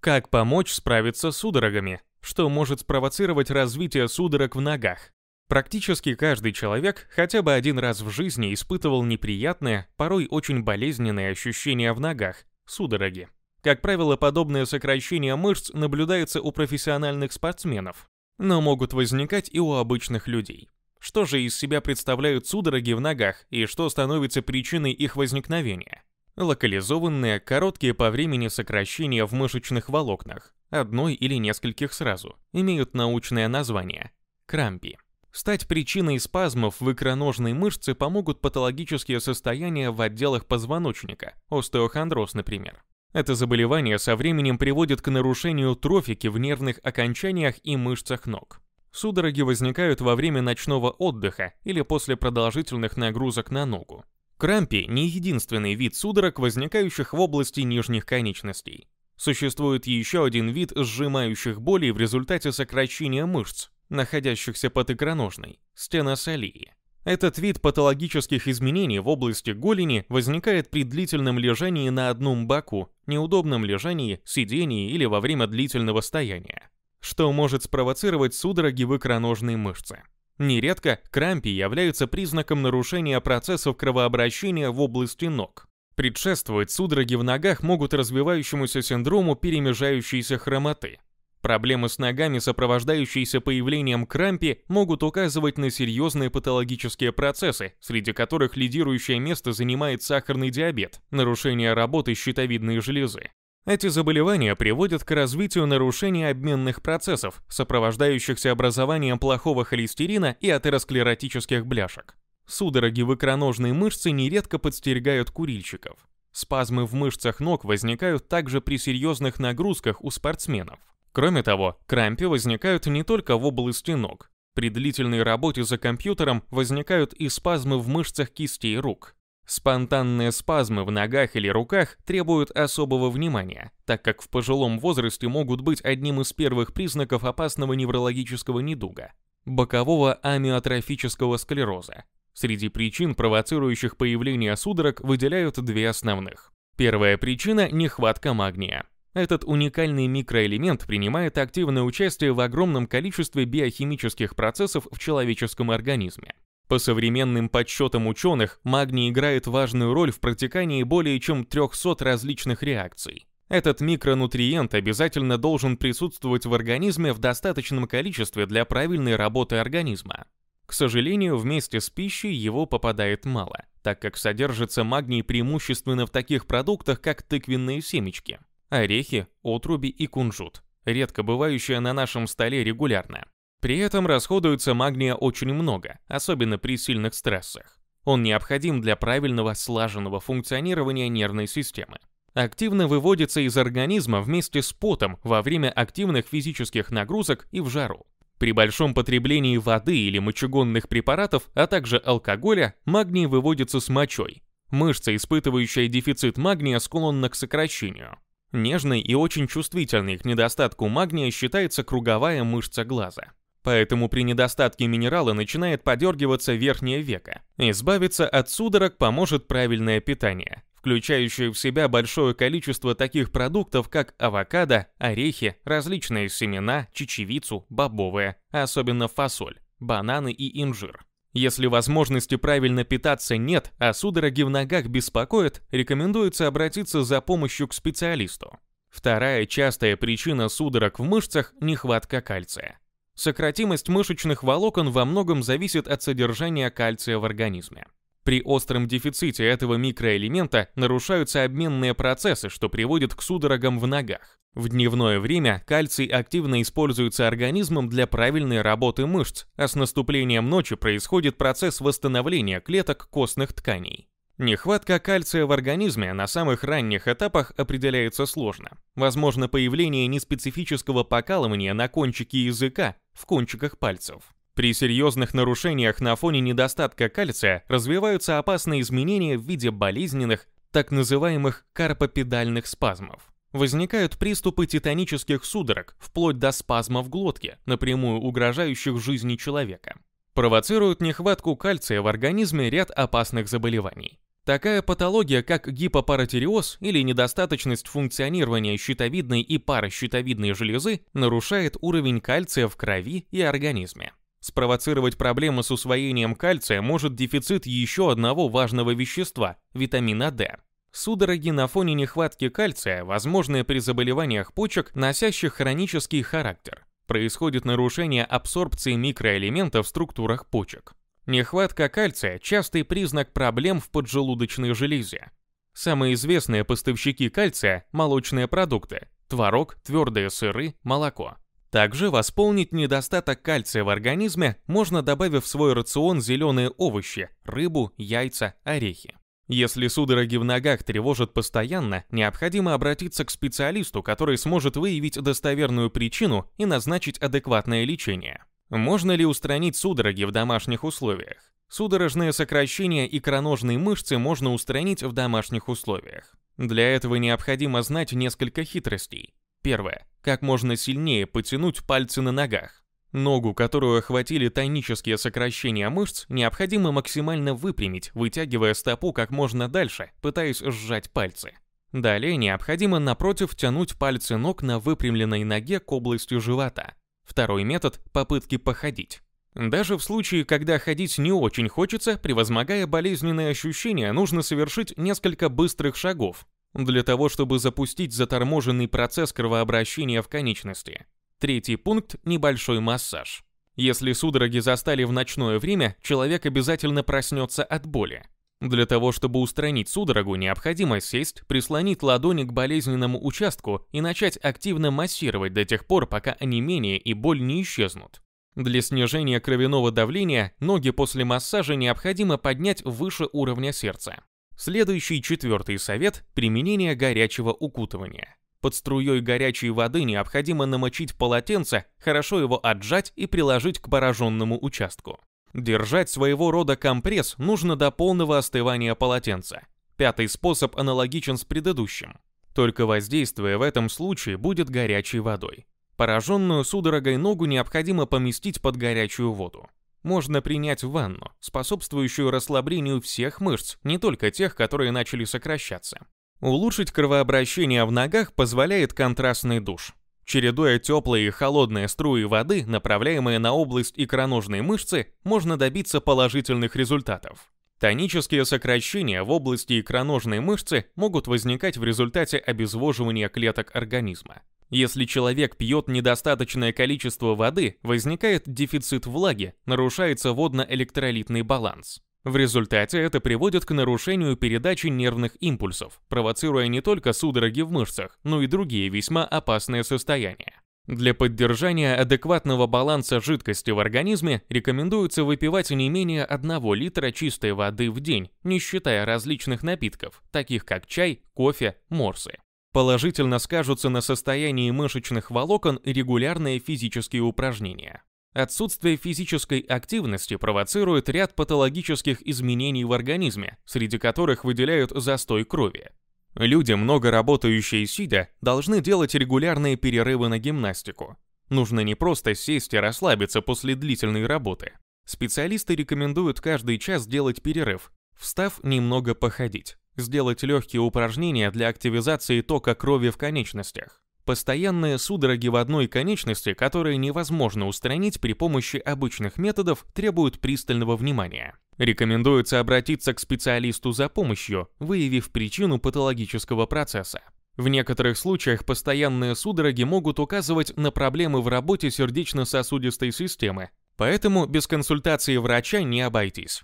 Как помочь справиться с судорогами? Что может спровоцировать развитие судорог в ногах? Практически каждый человек хотя бы один раз в жизни испытывал неприятные, порой очень болезненные ощущения в ногах – судороги. Как правило, подобное сокращение мышц наблюдается у профессиональных спортсменов, но могут возникать и у обычных людей. Что же из себя представляют судороги в ногах и что становится причиной их возникновения? Локализованные, короткие по времени сокращения в мышечных волокнах, одной или нескольких сразу, имеют научное название – крампи. Стать причиной спазмов в икроножной мышце помогут патологические состояния в отделах позвоночника, остеохондроз, например. Это заболевание со временем приводит к нарушению трофики в нервных окончаниях и мышцах ног. Судороги возникают во время ночного отдыха или после продолжительных нагрузок на ногу. Крампи – не единственный вид судорог, возникающих в области нижних конечностей. Существует еще один вид сжимающих болей в результате сокращения мышц, находящихся под икроножной – стеносолии. Этот вид патологических изменений в области голени возникает при длительном лежании на одном боку, неудобном лежании, сидении или во время длительного стояния что может спровоцировать судороги в икроножной мышце. Нередко крампи являются признаком нарушения процессов кровообращения в области ног. Предшествовать судороги в ногах могут развивающемуся синдрому перемежающейся хромоты. Проблемы с ногами, сопровождающиеся появлением крампи, могут указывать на серьезные патологические процессы, среди которых лидирующее место занимает сахарный диабет, нарушение работы щитовидной железы, эти заболевания приводят к развитию нарушений обменных процессов, сопровождающихся образованием плохого холестерина и атеросклеротических бляшек. Судороги в икроножной мышце нередко подстерегают курильщиков. Спазмы в мышцах ног возникают также при серьезных нагрузках у спортсменов. Кроме того, крампи возникают не только в области ног. При длительной работе за компьютером возникают и спазмы в мышцах кистей рук. Спонтанные спазмы в ногах или руках требуют особого внимания, так как в пожилом возрасте могут быть одним из первых признаков опасного неврологического недуга – бокового амиотрофического склероза. Среди причин, провоцирующих появление судорог, выделяют две основных. Первая причина – нехватка магния. Этот уникальный микроэлемент принимает активное участие в огромном количестве биохимических процессов в человеческом организме. По современным подсчетам ученых, магний играет важную роль в протекании более чем 300 различных реакций. Этот микронутриент обязательно должен присутствовать в организме в достаточном количестве для правильной работы организма. К сожалению, вместе с пищей его попадает мало, так как содержится магний преимущественно в таких продуктах, как тыквенные семечки, орехи, отруби и кунжут, редко бывающие на нашем столе регулярно. При этом расходуется магния очень много, особенно при сильных стрессах. Он необходим для правильного слаженного функционирования нервной системы. Активно выводится из организма вместе с потом во время активных физических нагрузок и в жару. При большом потреблении воды или мочегонных препаратов, а также алкоголя, магний выводится с мочой. Мышца, испытывающая дефицит магния, склонна к сокращению. Нежной и очень чувствительной к недостатку магния считается круговая мышца глаза поэтому при недостатке минерала начинает подергиваться верхнее веко. Избавиться от судорог поможет правильное питание, включающее в себя большое количество таких продуктов, как авокадо, орехи, различные семена, чечевицу, бобовые, а особенно фасоль, бананы и инжир. Если возможности правильно питаться нет, а судороги в ногах беспокоят, рекомендуется обратиться за помощью к специалисту. Вторая частая причина судорог в мышцах – нехватка кальция. Сократимость мышечных волокон во многом зависит от содержания кальция в организме. При остром дефиците этого микроэлемента нарушаются обменные процессы, что приводит к судорогам в ногах. В дневное время кальций активно используется организмом для правильной работы мышц, а с наступлением ночи происходит процесс восстановления клеток костных тканей. Нехватка кальция в организме на самых ранних этапах определяется сложно. Возможно появление неспецифического покалывания на кончике языка в кончиках пальцев. При серьезных нарушениях на фоне недостатка кальция развиваются опасные изменения в виде болезненных, так называемых карпопедальных спазмов. Возникают приступы титанических судорог, вплоть до спазма в глотке, напрямую угрожающих жизни человека. Провоцируют нехватку кальция в организме ряд опасных заболеваний. Такая патология, как гипопаратиреоз или недостаточность функционирования щитовидной и паращитовидной железы, нарушает уровень кальция в крови и организме. Спровоцировать проблемы с усвоением кальция может дефицит еще одного важного вещества – витамина D. Судороги на фоне нехватки кальция возможны при заболеваниях почек, носящих хронический характер. Происходит нарушение абсорбции микроэлементов в структурах почек. Нехватка кальция – частый признак проблем в поджелудочной железе. Самые известные поставщики кальция – молочные продукты, творог, твердые сыры, молоко. Также восполнить недостаток кальция в организме можно, добавив в свой рацион зеленые овощи, рыбу, яйца, орехи. Если судороги в ногах тревожат постоянно, необходимо обратиться к специалисту, который сможет выявить достоверную причину и назначить адекватное лечение. Можно ли устранить судороги в домашних условиях? Судорожное сокращение икроножной мышцы можно устранить в домашних условиях. Для этого необходимо знать несколько хитростей. Первое. Как можно сильнее потянуть пальцы на ногах. Ногу, которую охватили тонические сокращения мышц, необходимо максимально выпрямить, вытягивая стопу как можно дальше, пытаясь сжать пальцы. Далее необходимо напротив тянуть пальцы ног на выпрямленной ноге к области живота. Второй метод – попытки походить. Даже в случае, когда ходить не очень хочется, превозмогая болезненные ощущения, нужно совершить несколько быстрых шагов для того, чтобы запустить заторможенный процесс кровообращения в конечности. Третий пункт – небольшой массаж. Если судороги застали в ночное время, человек обязательно проснется от боли. Для того, чтобы устранить судорогу, необходимо сесть, прислонить ладони к болезненному участку и начать активно массировать до тех пор, пока онемение и боль не исчезнут. Для снижения кровяного давления ноги после массажа необходимо поднять выше уровня сердца. Следующий четвертый совет – применение горячего укутывания. Под струей горячей воды необходимо намочить полотенце, хорошо его отжать и приложить к пораженному участку. Держать своего рода компресс нужно до полного остывания полотенца. Пятый способ аналогичен с предыдущим. Только воздействие в этом случае будет горячей водой. Пораженную судорогой ногу необходимо поместить под горячую воду. Можно принять ванну, способствующую расслаблению всех мышц, не только тех, которые начали сокращаться. Улучшить кровообращение в ногах позволяет контрастный душ. Чередуя теплые и холодные струи воды, направляемые на область икроножной мышцы, можно добиться положительных результатов. Тонические сокращения в области икроножной мышцы могут возникать в результате обезвоживания клеток организма. Если человек пьет недостаточное количество воды, возникает дефицит влаги, нарушается водно-электролитный баланс. В результате это приводит к нарушению передачи нервных импульсов, провоцируя не только судороги в мышцах, но и другие весьма опасные состояния. Для поддержания адекватного баланса жидкости в организме рекомендуется выпивать не менее 1 литра чистой воды в день, не считая различных напитков, таких как чай, кофе, морсы. Положительно скажутся на состоянии мышечных волокон регулярные физические упражнения. Отсутствие физической активности провоцирует ряд патологических изменений в организме, среди которых выделяют застой крови. Люди, много работающие сидя, должны делать регулярные перерывы на гимнастику. Нужно не просто сесть и расслабиться после длительной работы. Специалисты рекомендуют каждый час делать перерыв, встав немного походить, сделать легкие упражнения для активизации тока крови в конечностях. Постоянные судороги в одной конечности, которые невозможно устранить при помощи обычных методов, требуют пристального внимания. Рекомендуется обратиться к специалисту за помощью, выявив причину патологического процесса. В некоторых случаях постоянные судороги могут указывать на проблемы в работе сердечно-сосудистой системы, поэтому без консультации врача не обойтись.